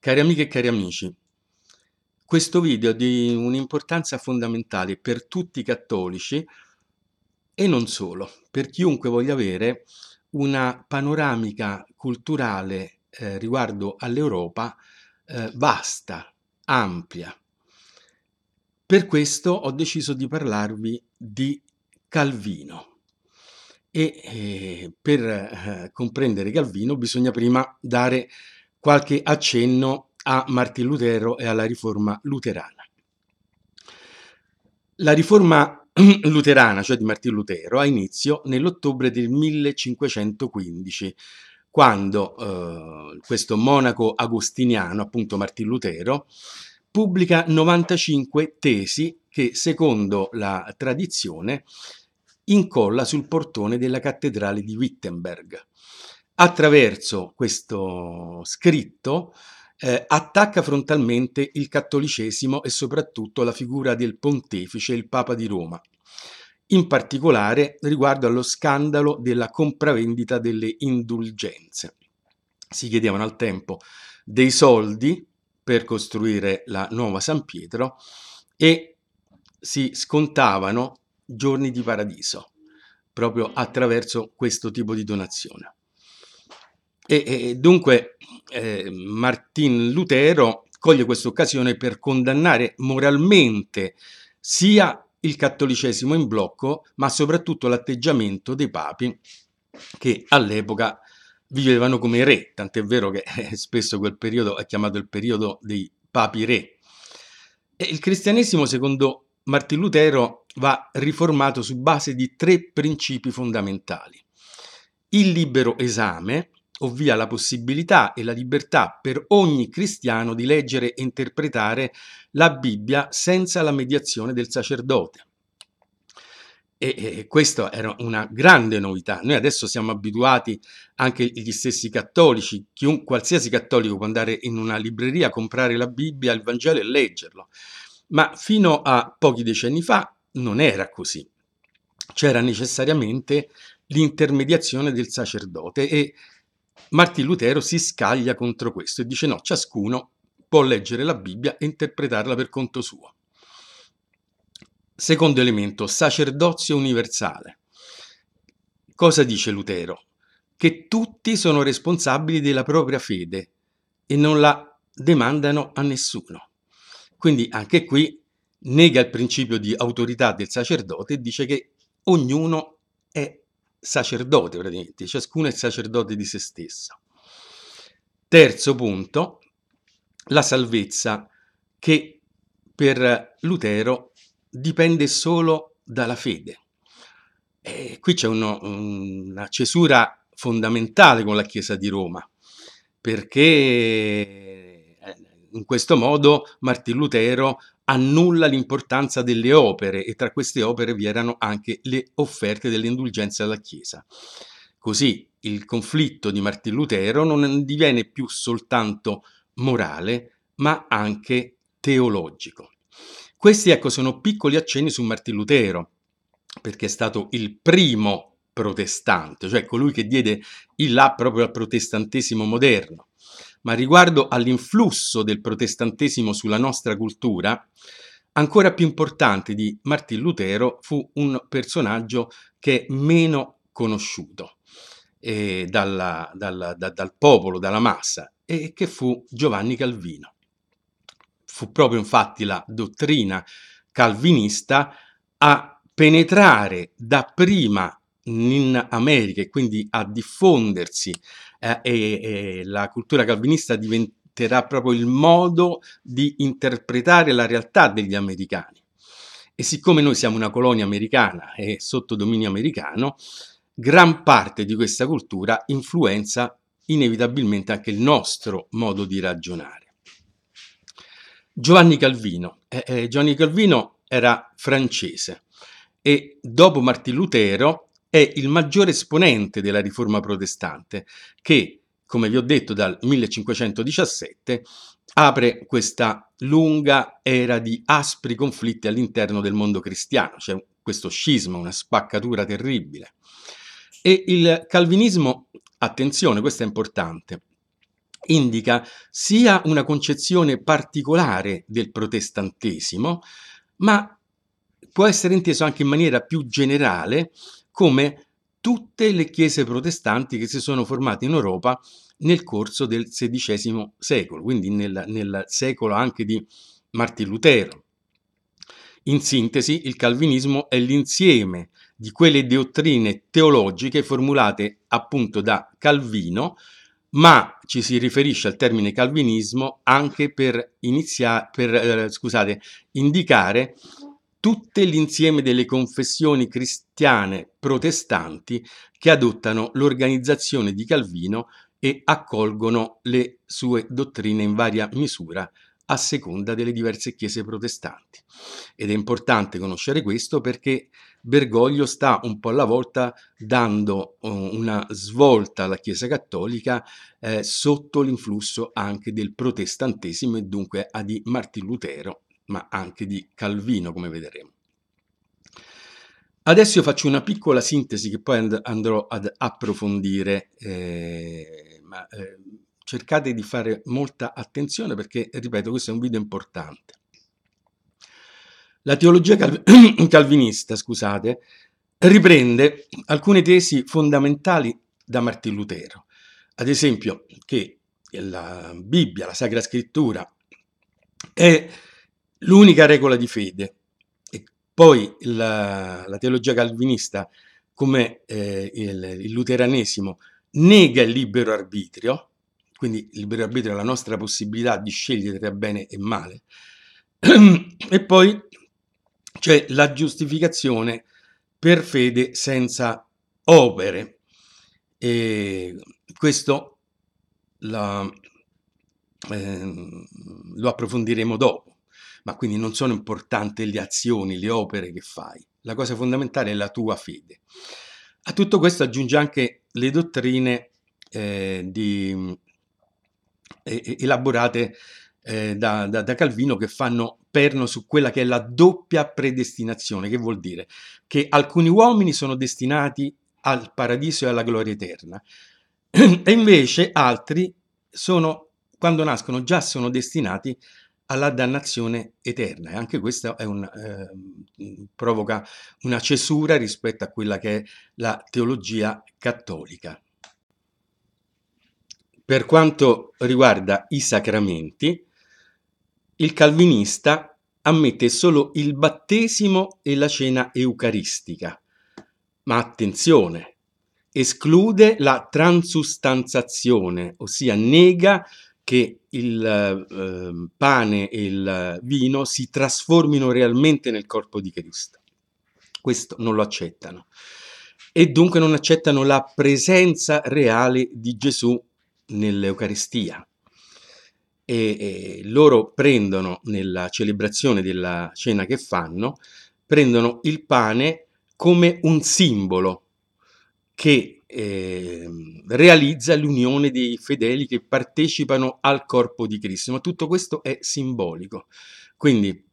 Cari amiche e cari amici, questo video è di un'importanza fondamentale per tutti i cattolici e non solo, per chiunque voglia avere una panoramica culturale eh, riguardo all'Europa eh, vasta, ampia. Per questo ho deciso di parlarvi di Calvino. E eh, per eh, comprendere Calvino bisogna prima dare qualche accenno a Martin Lutero e alla riforma luterana. La riforma luterana, cioè di Martin Lutero, ha inizio nell'ottobre del 1515, quando eh, questo monaco agostiniano, appunto Martin Lutero, pubblica 95 tesi che, secondo la tradizione, incolla sul portone della cattedrale di Wittenberg attraverso questo scritto eh, attacca frontalmente il cattolicesimo e soprattutto la figura del pontefice, il Papa di Roma, in particolare riguardo allo scandalo della compravendita delle indulgenze. Si chiedevano al tempo dei soldi per costruire la nuova San Pietro e si scontavano giorni di paradiso proprio attraverso questo tipo di donazione. E, e dunque eh, Martin Lutero coglie questa occasione per condannare moralmente sia il cattolicesimo in blocco, ma soprattutto l'atteggiamento dei papi che all'epoca vivevano come re, tant'è vero che eh, spesso quel periodo è chiamato il periodo dei papi re. E il cristianesimo, secondo Martin Lutero, va riformato su base di tre principi fondamentali. Il libero esame, ovvia la possibilità e la libertà per ogni cristiano di leggere e interpretare la Bibbia senza la mediazione del sacerdote. E, e questa era una grande novità. Noi adesso siamo abituati, anche gli stessi cattolici, chiun, qualsiasi cattolico può andare in una libreria, comprare la Bibbia, il Vangelo e leggerlo. Ma fino a pochi decenni fa non era così. C'era necessariamente l'intermediazione del sacerdote e Martin Lutero si scaglia contro questo e dice no, ciascuno può leggere la Bibbia e interpretarla per conto suo. Secondo elemento, sacerdozio universale. Cosa dice Lutero? Che tutti sono responsabili della propria fede e non la demandano a nessuno. Quindi anche qui nega il principio di autorità del sacerdote e dice che ognuno è sacerdote, praticamente, ciascuno è sacerdote di se stesso. Terzo punto, la salvezza che per Lutero dipende solo dalla fede. E qui c'è uno, una cesura fondamentale con la Chiesa di Roma, perché eh, in questo modo Martin Lutero annulla l'importanza delle opere e tra queste opere vi erano anche le offerte delle indulgenze alla Chiesa. Così il conflitto di Martin Lutero non diviene più soltanto morale, ma anche teologico. Questi ecco sono piccoli accenni su Martin Lutero, perché è stato il primo protestante, cioè colui che diede il là proprio al protestantesimo moderno ma riguardo all'influsso del protestantesimo sulla nostra cultura, ancora più importante di Martin Lutero fu un personaggio che è meno conosciuto eh, dalla, dalla, da, dal popolo, dalla massa, e che fu Giovanni Calvino. Fu proprio infatti la dottrina calvinista a penetrare dapprima in America e quindi a diffondersi eh, e, e la cultura calvinista diventerà proprio il modo di interpretare la realtà degli americani. E siccome noi siamo una colonia americana e sotto dominio americano, gran parte di questa cultura influenza inevitabilmente anche il nostro modo di ragionare. Giovanni Calvino. Eh, eh, Giovanni Calvino era francese e dopo Martin Lutero è il maggiore esponente della riforma protestante che, come vi ho detto, dal 1517 apre questa lunga era di aspri conflitti all'interno del mondo cristiano, c'è cioè questo scisma, una spaccatura terribile. E il calvinismo, attenzione, questo è importante, indica sia una concezione particolare del protestantesimo, ma può essere inteso anche in maniera più generale come tutte le chiese protestanti che si sono formate in Europa nel corso del XVI secolo, quindi nel, nel secolo anche di Martin Lutero. In sintesi, il calvinismo è l'insieme di quelle dottrine teologiche formulate appunto da Calvino, ma ci si riferisce al termine calvinismo anche per, inizia, per eh, scusate, indicare tutte l'insieme delle confessioni cristiane protestanti che adottano l'organizzazione di Calvino e accolgono le sue dottrine in varia misura a seconda delle diverse chiese protestanti. Ed è importante conoscere questo perché Bergoglio sta un po' alla volta dando eh, una svolta alla Chiesa Cattolica eh, sotto l'influsso anche del protestantesimo e dunque a di Martin Lutero ma anche di Calvino, come vedremo. Adesso io faccio una piccola sintesi che poi and andrò ad approfondire, eh, ma eh, cercate di fare molta attenzione perché, ripeto, questo è un video importante. La teologia cal calvinista, scusate, riprende alcune tesi fondamentali da Martin Lutero. Ad esempio, che la Bibbia, la Sacra Scrittura, è l'unica regola di fede. E poi la, la teologia calvinista, come eh, il, il luteranesimo, nega il libero arbitrio, quindi il libero arbitrio è la nostra possibilità di scegliere tra bene e male, e poi c'è la giustificazione per fede senza opere. E questo la, eh, lo approfondiremo dopo ma quindi non sono importanti le azioni, le opere che fai. La cosa fondamentale è la tua fede. A tutto questo aggiunge anche le dottrine eh, di, eh, elaborate eh, da, da, da, Calvino che fanno perno su quella che è la doppia predestinazione, che vuol dire che alcuni uomini sono destinati al paradiso e alla gloria eterna, e invece altri sono, quando nascono, già sono destinati alla dannazione eterna e anche questa un, eh, provoca una cesura rispetto a quella che è la teologia cattolica. Per quanto riguarda i sacramenti, il calvinista ammette solo il battesimo e la cena eucaristica, ma attenzione, esclude la transustanzazione, ossia nega che il eh, pane e il vino si trasformino realmente nel corpo di Cristo. Questo non lo accettano. E dunque non accettano la presenza reale di Gesù nell'Eucaristia. E, e loro prendono nella celebrazione della cena che fanno, prendono il pane come un simbolo che Ehm, realizza l'unione dei fedeli che partecipano al corpo di Cristo, ma tutto questo è simbolico. Quindi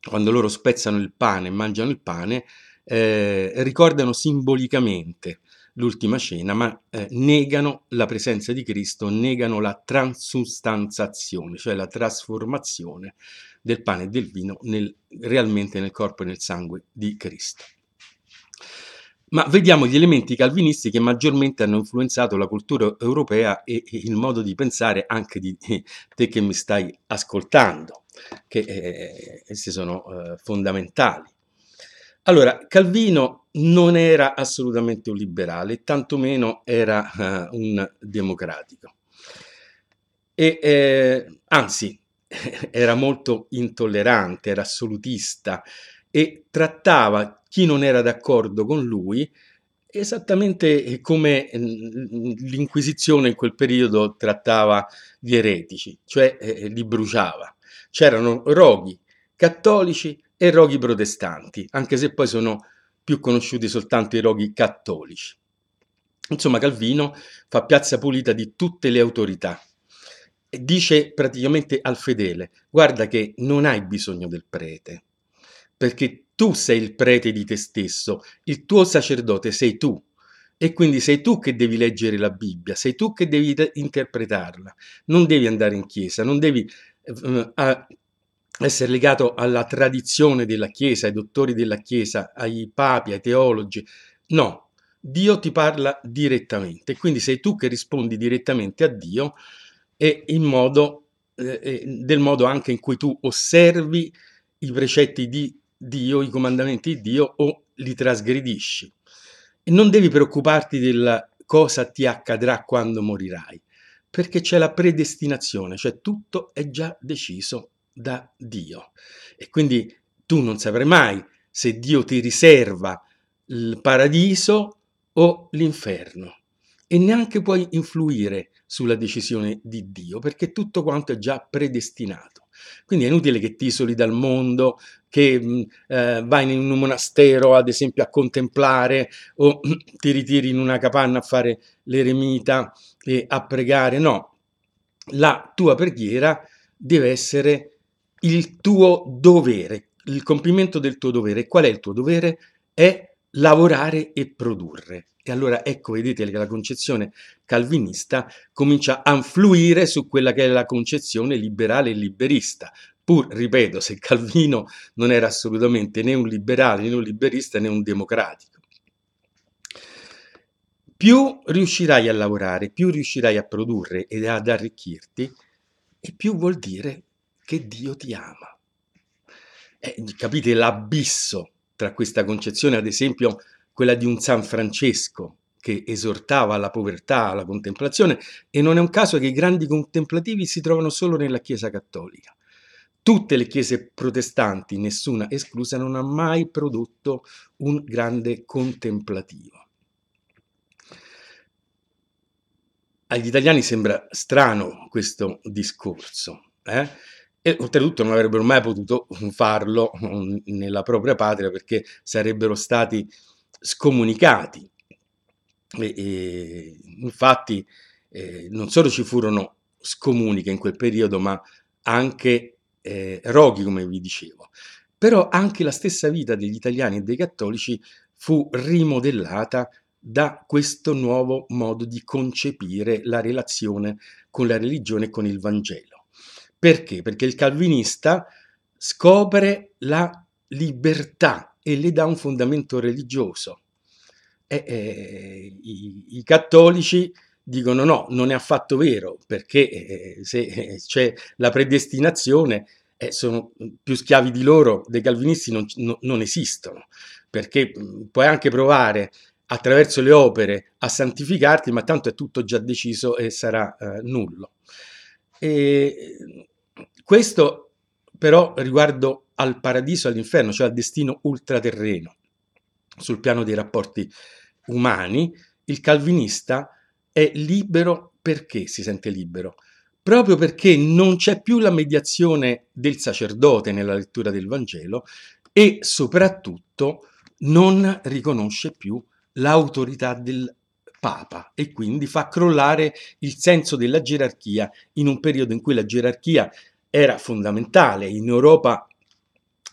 quando loro spezzano il pane e mangiano il pane, eh, ricordano simbolicamente l'ultima cena, ma eh, negano la presenza di Cristo, negano la transustanzazione, cioè la trasformazione del pane e del vino nel, realmente nel corpo e nel sangue di Cristo. Ma vediamo gli elementi calvinisti che maggiormente hanno influenzato la cultura europea e il modo di pensare anche di te che mi stai ascoltando, che eh, essi eh, sono eh, fondamentali. Allora, Calvino non era assolutamente un liberale, tantomeno era eh, un democratico. E, eh, anzi, era molto intollerante, era assolutista, e trattava chi non era d'accordo con lui esattamente eh, come mm, mm, l'Inquisizione in quel periodo trattava gli eretici, cioè eh, eh, li bruciava. C'erano roghi cattolici e roghi protestanti, anche se poi sono più conosciuti soltanto i roghi cattolici. Insomma, Calvino fa piazza pulita di tutte le autorità e dice praticamente al fedele, guarda che non hai bisogno del prete, perché tu sei il prete di te stesso, il tuo sacerdote sei tu. E quindi sei tu che devi leggere la Bibbia, sei tu che devi interpretarla, non devi andare in chiesa, non devi eh, a, essere legato alla tradizione della Chiesa, ai dottori della Chiesa, ai papi, ai teologi. No, Dio ti parla direttamente, quindi sei tu che rispondi direttamente a Dio e in modo, eh, del modo anche in cui tu osservi i precetti di Dio, i comandamenti di Dio o li trasgredisci. E non devi preoccuparti del cosa ti accadrà quando morirai, perché c'è la predestinazione, cioè tutto è già deciso da Dio. E quindi tu non saprai mai se Dio ti riserva il paradiso o l'inferno. E neanche puoi influire sulla decisione di Dio, perché tutto quanto è già predestinato. Quindi è inutile che ti isoli dal mondo, che mm, eh, vai in un monastero ad esempio a contemplare o ti ritiri in una capanna a fare l'eremita e a pregare. No, la tua preghiera deve essere il tuo dovere, il compimento del tuo dovere. Qual è il tuo dovere? È lavorare e produrre. E allora ecco, vedete che la concezione calvinista comincia a influire su quella che è la concezione liberale e liberista. Pur, ripeto, se Calvino non era assolutamente né un liberale, né un liberista, né un democratico. Più riuscirai a lavorare, più riuscirai a produrre ed ad arricchirti, e più vuol dire che Dio ti ama. Eh, capite l'abisso tra questa concezione, ad esempio, quella di un San Francesco che esortava alla povertà, alla contemplazione, e non è un caso che i grandi contemplativi si trovano solo nella Chiesa cattolica. Tutte le chiese protestanti, nessuna esclusa, non ha mai prodotto un grande contemplativo. Agli italiani sembra strano questo discorso, eh? e oltretutto non avrebbero mai potuto farlo mm, nella propria patria perché sarebbero stati scomunicati. E, e, infatti eh, non solo ci furono scomuniche in quel periodo, ma anche eh, roghi, come vi dicevo. Però anche la stessa vita degli italiani e dei cattolici fu rimodellata da questo nuovo modo di concepire la relazione con la religione e con il Vangelo. Perché? Perché il calvinista scopre la libertà e le dà un fondamento religioso. E, e, i, i, cattolici dicono no, non è affatto vero, perché eh, eh se eh, c'è la predestinazione, eh, sono più schiavi di loro, dei calvinisti non, no, non esistono, perché mh, mm, puoi anche provare attraverso le opere a santificarti, ma tanto è tutto già deciso e sarà eh, nullo. E mm, questo però riguardo al paradiso e all'inferno, cioè al destino ultraterreno, sul piano dei rapporti umani, il calvinista è libero perché si sente libero? Proprio perché non c'è più la mediazione del sacerdote nella lettura del Vangelo e soprattutto non riconosce più l'autorità del Papa e quindi fa crollare il senso della gerarchia in un periodo in cui la gerarchia era fondamentale. In Europa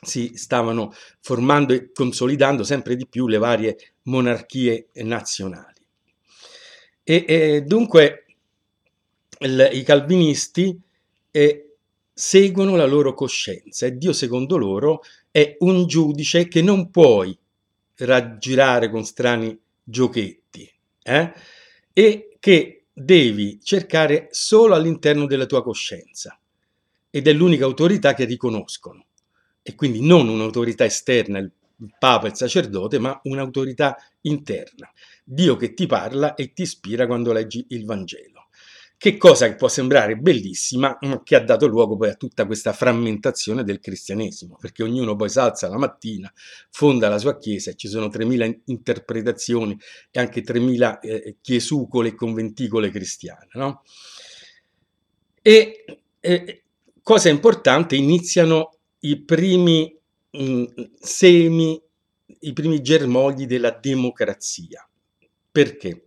si stavano formando e consolidando sempre di più le varie monarchie nazionali. E, e dunque il, i calvinisti eh, seguono la loro coscienza e Dio secondo loro è un giudice che non puoi raggirare con strani giochetti eh? e che devi cercare solo all'interno della tua coscienza ed è l'unica autorità che riconoscono. E quindi non un'autorità esterna, il Papa e il sacerdote, ma un'autorità interna. Dio che ti parla e ti ispira quando leggi il Vangelo. Che cosa che può sembrare bellissima, ma che ha dato luogo poi a tutta questa frammentazione del cristianesimo, perché ognuno poi salza la mattina, fonda la sua chiesa e ci sono 3.000 interpretazioni e anche 3.000 eh, eh, chiesucole e conventicole cristiane. No? E, cosa importante, iniziano i primi mh, mm, semi, i primi germogli della democrazia. Perché?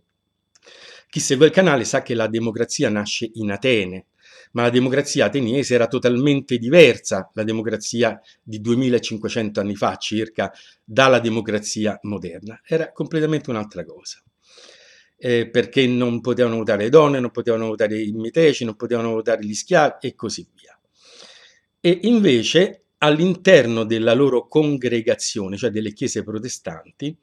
Chi segue il canale sa che la democrazia nasce in Atene, ma la democrazia ateniese era totalmente diversa, la democrazia di 2500 anni fa circa, dalla democrazia moderna. Era completamente un'altra cosa. Eh, perché non potevano votare le donne, non potevano votare i miteci, non potevano votare gli schiavi e così via e invece all'interno della loro congregazione, cioè delle chiese protestanti,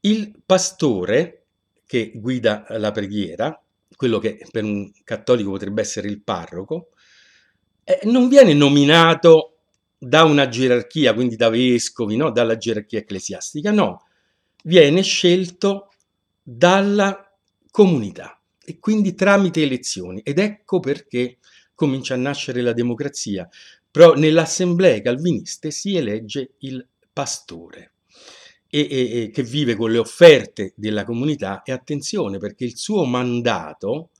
il pastore che guida la preghiera, quello che per un cattolico potrebbe essere il parroco, eh, non viene nominato da una gerarchia, quindi da vescovi, no? dalla gerarchia ecclesiastica, no, viene scelto dalla comunità e quindi tramite elezioni. Ed ecco perché comincia a nascere la democrazia, però nell'assemblea calviniste si elegge il pastore. E, e, e, che vive con le offerte della comunità e attenzione perché il suo mandato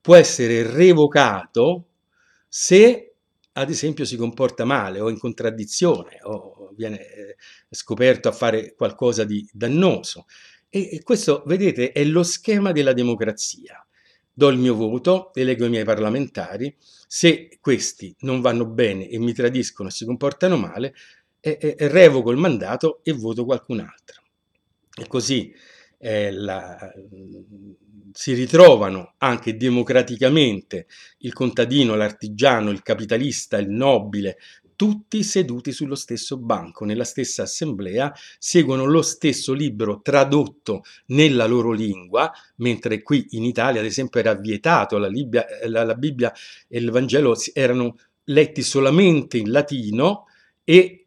può essere revocato se ad esempio si comporta male o in contraddizione o viene eh, scoperto a fare qualcosa di dannoso. E, e questo, vedete, è lo schema della democrazia do il mio voto, elego i miei parlamentari, se questi non vanno bene e mi tradiscono e si comportano male, eh, eh, revoco il mandato e voto qualcun altro. E così eh, la, mm, si ritrovano anche democraticamente il contadino, l'artigiano, il capitalista, il nobile, tutti seduti sullo stesso banco, nella stessa assemblea, seguono lo stesso libro tradotto nella loro lingua, mentre qui in Italia, ad esempio, era vietato, la, Libia, eh, la, la Bibbia e il Vangelo erano letti solamente in latino e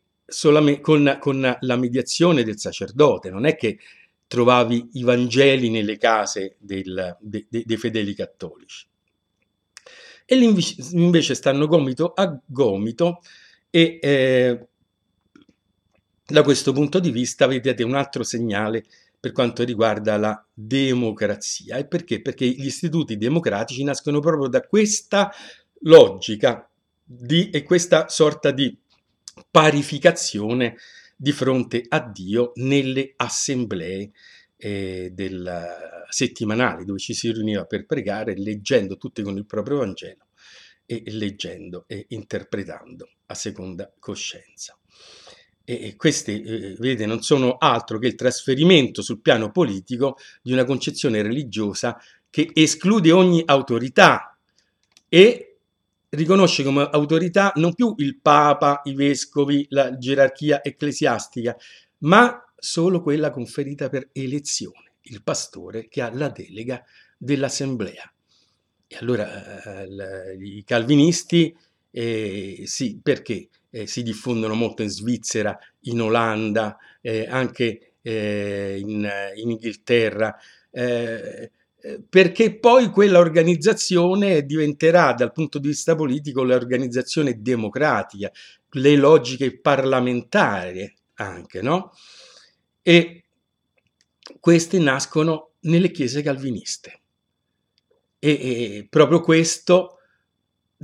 con, con la mediazione del sacerdote, non è che trovavi i Vangeli nelle case del, de, de, dei fedeli cattolici. E lì invece stanno gomito a gomito e eh, da questo punto di vista vedete un altro segnale per quanto riguarda la democrazia. E perché? Perché gli istituti democratici nascono proprio da questa logica di, e questa sorta di parificazione di fronte a Dio nelle assemblee eh, del, settimanali dove ci si riuniva per pregare leggendo tutti con il proprio Vangelo e leggendo e interpretando a seconda coscienza. E queste, eh, eh, vedete, non sono altro che il trasferimento sul piano politico di una concezione religiosa che esclude ogni autorità e riconosce come autorità non più il Papa, i vescovi, la gerarchia ecclesiastica, ma solo quella conferita per elezione, il pastore che ha la delega dell'assemblea. E allora eh, eh i calvinisti eh, sì, perché eh, si diffondono molto in Svizzera, in Olanda, eh, anche eh, in, in, Inghilterra, eh, eh, perché poi quella organizzazione diventerà dal punto di vista politico l'organizzazione democratica, le logiche parlamentari anche, no? E queste nascono nelle chiese calviniste. E, e proprio questo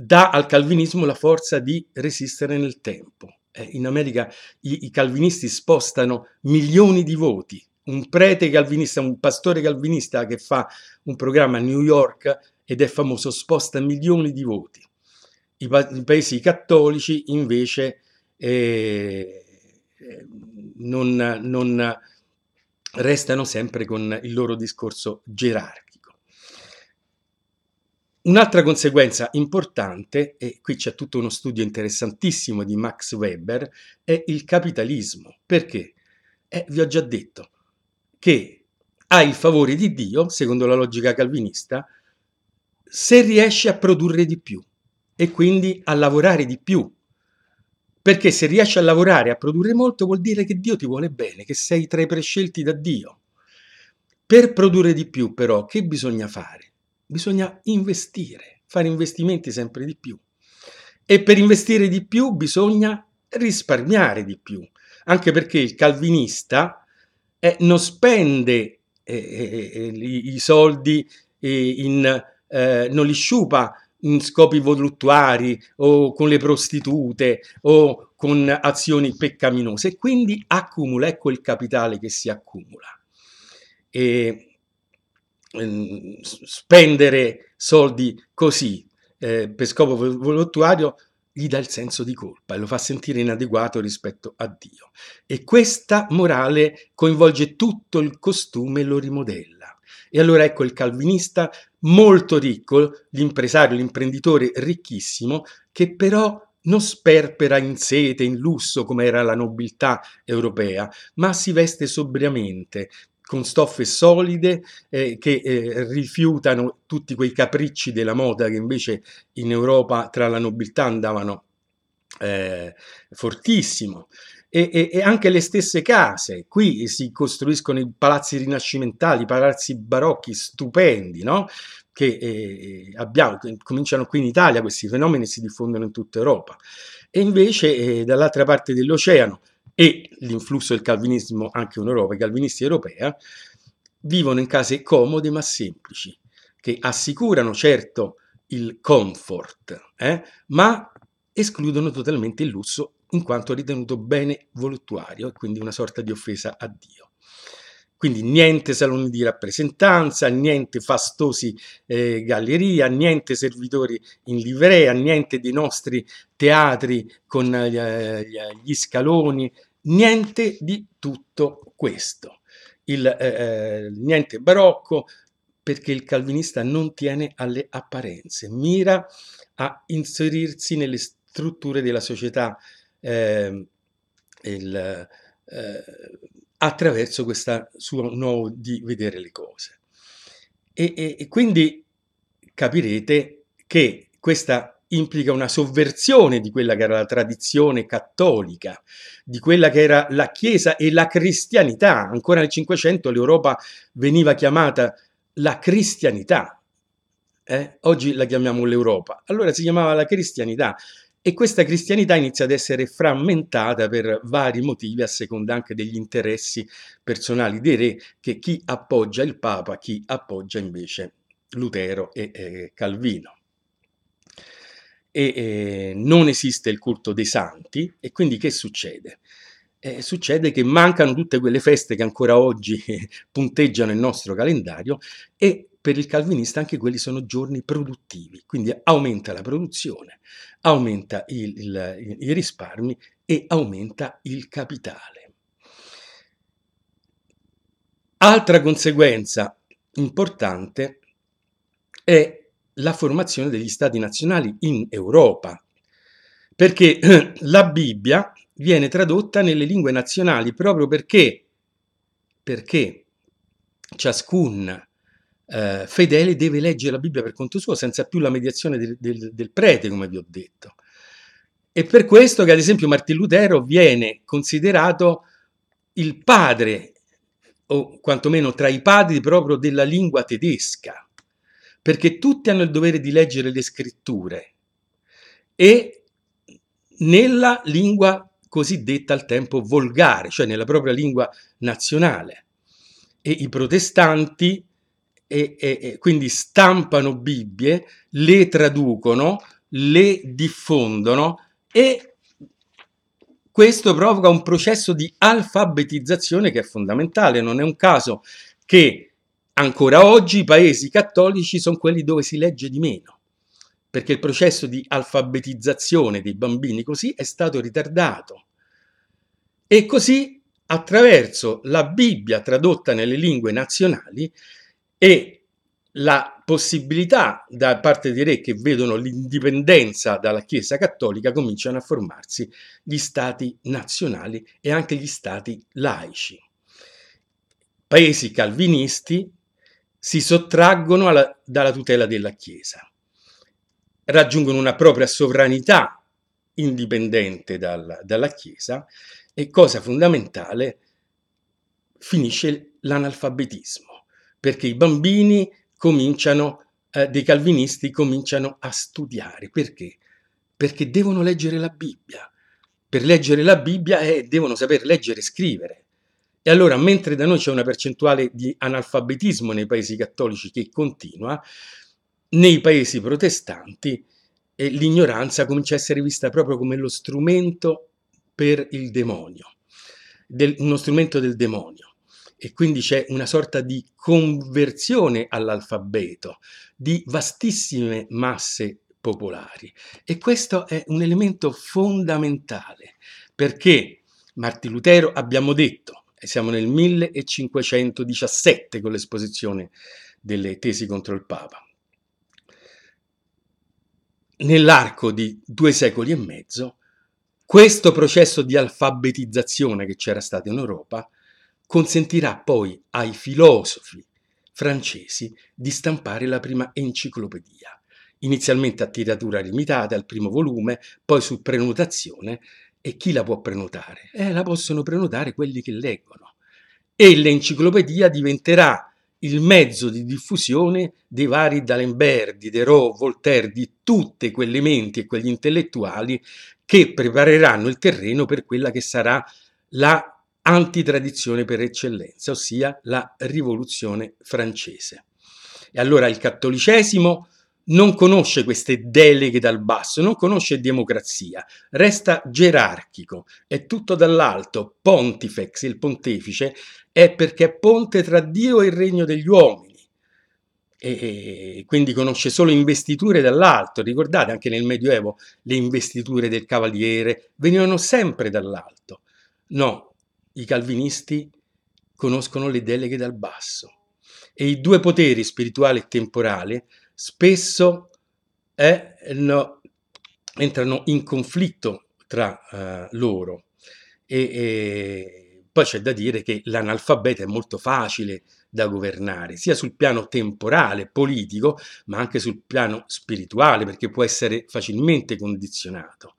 dà al calvinismo la forza di resistere nel tempo. Eh, in America i, i calvinisti spostano milioni di voti. Un prete calvinista, un pastore calvinista che fa un programma a New York ed è famoso, sposta milioni di voti. I, pa- i paesi cattolici invece eh, eh, non, non restano sempre con il loro discorso gerarchico. Un'altra conseguenza importante, e qui c'è tutto uno studio interessantissimo di Max Weber, è il capitalismo. Perché? Eh, vi ho già detto che ha il favore di Dio, secondo la logica calvinista, se riesce a produrre di più e quindi a lavorare di più. Perché se riesci a lavorare, e a produrre molto, vuol dire che Dio ti vuole bene, che sei tra i prescelti da Dio. Per produrre di più, però, che bisogna fare? bisogna investire, fare investimenti sempre di più. E per investire di più bisogna risparmiare di più, anche perché il calvinista eh, non spende eh, eh, eh i, i soldi eh, in, non li sciupa in scopi voluttuari o con le prostitute o con azioni peccaminose, quindi accumula, ecco il capitale che si accumula. E Ehm, spendere soldi così eh, per scopo voluttuario gli dà il senso di colpa e lo fa sentire inadeguato rispetto a Dio. E questa morale coinvolge tutto il costume e lo rimodella. E allora ecco il calvinista molto ricco, l'impresario, l'imprenditore ricchissimo, che però non sperpera in sete, in lusso come era la nobiltà europea, ma si veste sobriamente, con stoffe solide eh, che eh, rifiutano tutti quei capricci della moda che invece in Europa tra la nobiltà andavano eh, fortissimo. E, e, e, anche le stesse case, qui si costruiscono i palazzi rinascimentali, i palazzi barocchi stupendi, no? che eh, eh abbiamo, cominciano qui in Italia, questi fenomeni si diffondono in tutta Europa. E invece eh, dall'altra parte dell'oceano e l'influsso del calvinismo anche in Europa, i calvinisti europei vivono in case comode ma semplici, che assicurano certo il comfort, eh, ma escludono totalmente il lusso in quanto ritenuto bene voluttuario e quindi una sorta di offesa a Dio. Quindi niente saloni di rappresentanza, niente fastosi eh, galleria, niente servitori in livrea, niente dei nostri teatri con eh, gli eh, scaloni Niente di tutto questo. Il, eh, eh, niente barocco perché il calvinista non tiene alle apparenze, mira a inserirsi nelle strutture della società eh, il, eh, attraverso questo suo nuovo di vedere le cose. E, e, e quindi capirete che questa implica una sovversione di quella che era la tradizione cattolica, di quella che era la Chiesa e la cristianità. Ancora nel Cinquecento l'Europa veniva chiamata la cristianità. Eh? Oggi la chiamiamo l'Europa. Allora si chiamava la cristianità e questa cristianità inizia ad essere frammentata per vari motivi a seconda anche degli interessi personali dei re che chi appoggia il Papa, chi appoggia invece Lutero e eh, Calvino e eh, non esiste il culto dei santi e quindi che succede? Eh, succede che mancano tutte quelle feste che ancora oggi punteggiano il nostro calendario e per il calvinista anche quelli sono giorni produttivi, quindi aumenta la produzione, aumenta il, il, i risparmi e aumenta il capitale. Altra conseguenza importante è la formazione degli stati nazionali in Europa, perché eh, la Bibbia viene tradotta nelle lingue nazionali proprio perché, perché ciascun eh, fedele deve leggere la Bibbia per conto suo senza più la mediazione del, del, del prete, come vi ho detto. È per questo che, ad esempio, Martin Lutero viene considerato il padre, o quantomeno tra i padri proprio della lingua tedesca perché tutti hanno il dovere di leggere le scritture e nella lingua cosiddetta al tempo volgare, cioè nella propria lingua nazionale. E i protestanti e, e, e quindi stampano Bibbie, le traducono, le diffondono e questo provoca un processo di alfabetizzazione che è fondamentale. Non è un caso che Ancora oggi i paesi cattolici sono quelli dove si legge di meno, perché il processo di alfabetizzazione dei bambini così è stato ritardato. E così, attraverso la Bibbia tradotta nelle lingue nazionali e la possibilità da parte dei re che vedono l'indipendenza dalla Chiesa cattolica, cominciano a formarsi gli stati nazionali e anche gli stati laici. Paesi calvinisti si sottraggono alla, dalla tutela della Chiesa, raggiungono una propria sovranità indipendente dal, dalla Chiesa e, cosa fondamentale, finisce l'analfabetismo, perché i bambini cominciano, eh, dei calvinisti cominciano a studiare. Perché? Perché devono leggere la Bibbia. Per leggere la Bibbia eh, devono saper leggere e scrivere. E allora, mentre da noi c'è una percentuale di analfabetismo nei paesi cattolici che continua, nei paesi protestanti eh, l'ignoranza comincia a essere vista proprio come lo strumento per il demonio, del, uno strumento del demonio e quindi c'è una sorta di conversione all'alfabeto di vastissime masse popolari. E questo è un elemento fondamentale perché Martin Lutero, abbiamo detto, siamo nel 1517 con l'esposizione delle tesi contro il Papa. Nell'arco di due secoli e mezzo, questo processo di alfabetizzazione che c'era stato in Europa consentirà poi ai filosofi francesi di stampare la prima enciclopedia, inizialmente a tiratura limitata al primo volume, poi su prenotazione e chi la può prenotare? Eh, la possono prenotare quelli che leggono. E l'enciclopedia diventerà il mezzo di diffusione dei vari D'Alembert, Diderot, Voltaire, di tutte quelle menti e quegli intellettuali che prepareranno il terreno per quella che sarà la antitradizione per eccellenza, ossia la rivoluzione francese. E allora il cattolicesimo non conosce queste deleghe dal basso, non conosce democrazia, resta gerarchico, è tutto dall'alto. Pontifex, il pontefice, è perché è ponte tra Dio e il regno degli uomini e quindi conosce solo investiture dall'alto. Ricordate anche nel Medioevo le investiture del cavaliere venivano sempre dall'alto. No, i calvinisti conoscono le deleghe dal basso e i due poteri spirituale e temporale spesso è, no, entrano in conflitto tra uh, loro. E, e, poi c'è da dire che l'analfabeta è molto facile da governare, sia sul piano temporale, politico, ma anche sul piano spirituale, perché può essere facilmente condizionato.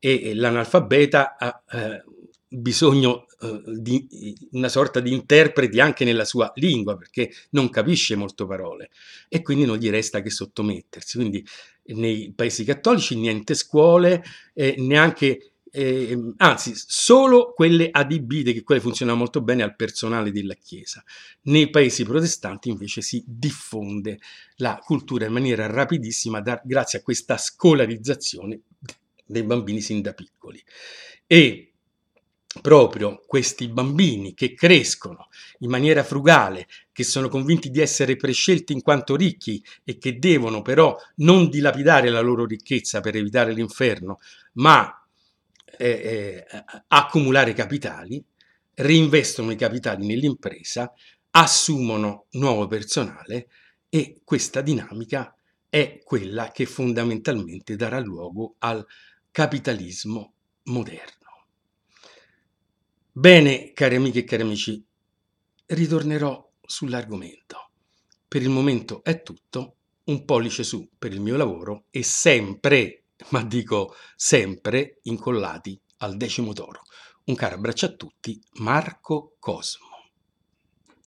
E, e l'analfabeta ha, eh, bisogno eh, di una sorta di interpreti anche nella sua lingua perché non capisce molto parole e quindi non gli resta che sottomettersi. Quindi nei paesi cattolici niente scuole, eh, neanche eh, anzi solo quelle adibite, che quelle funzionano molto bene al personale della Chiesa. Nei paesi protestanti invece si diffonde la cultura in maniera rapidissima da, grazie a questa scolarizzazione dei bambini sin da piccoli. E proprio questi bambini che crescono in maniera frugale, che sono convinti di essere prescelti in quanto ricchi e che devono però non dilapidare la loro ricchezza per evitare l'inferno, ma eh, eh, accumulare capitali, reinvestono i capitali nell'impresa, assumono nuovo personale e questa dinamica è quella che fondamentalmente darà luogo al capitalismo moderno. Bene, cari amiche e cari amici, ritornerò sull'argomento. Per il momento è tutto, un pollice su per il mio lavoro e sempre, ma dico sempre, incollati al decimo toro. Un caro abbraccio a tutti, Marco Cosmo.